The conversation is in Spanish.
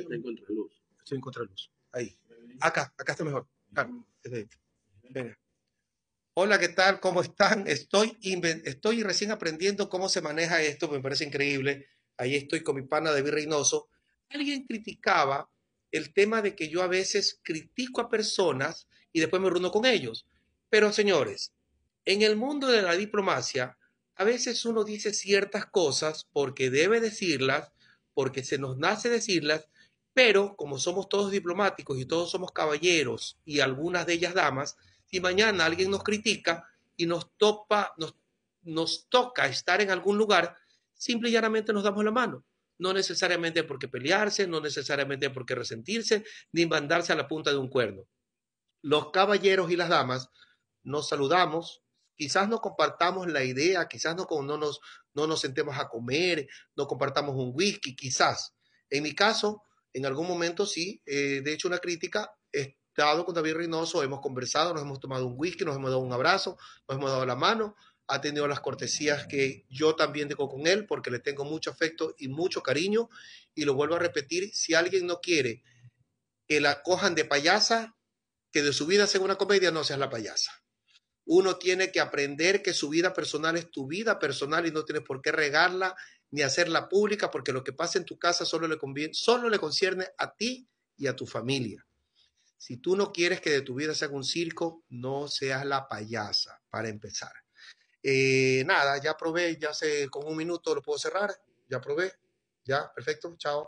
Estoy en contraluz. Ahí. Acá, acá está mejor. Hola, ¿qué tal? ¿Cómo están? Estoy, estoy recién aprendiendo cómo se maneja esto, me parece increíble. Ahí estoy con mi pana David Reynoso. Alguien criticaba el tema de que yo a veces critico a personas y después me runo con ellos. Pero señores, en el mundo de la diplomacia, a veces uno dice ciertas cosas porque debe decirlas porque se nos nace decirlas, pero como somos todos diplomáticos y todos somos caballeros y algunas de ellas damas, si mañana alguien nos critica y nos nos toca estar en algún lugar, simple y llanamente nos damos la mano. No necesariamente porque pelearse, no necesariamente porque resentirse, ni mandarse a la punta de un cuerno. Los caballeros y las damas nos saludamos, Quizás no compartamos la idea, quizás no, no, nos, no nos sentemos a comer, no compartamos un whisky, quizás. En mi caso, en algún momento sí, eh, de hecho una crítica, he estado con David Reynoso, hemos conversado, nos hemos tomado un whisky, nos hemos dado un abrazo, nos hemos dado la mano, ha tenido las cortesías que yo también tengo con él porque le tengo mucho afecto y mucho cariño y lo vuelvo a repetir, si alguien no quiere que la cojan de payasa, que de su vida sea una comedia, no seas la payasa. Uno tiene que aprender que su vida personal es tu vida personal y no tienes por qué regarla ni hacerla pública porque lo que pasa en tu casa solo le, conviene, solo le concierne a ti y a tu familia. Si tú no quieres que de tu vida se haga un circo, no seas la payasa, para empezar. Eh, nada, ya probé, ya sé, con un minuto lo puedo cerrar, ya probé, ya, perfecto, chao.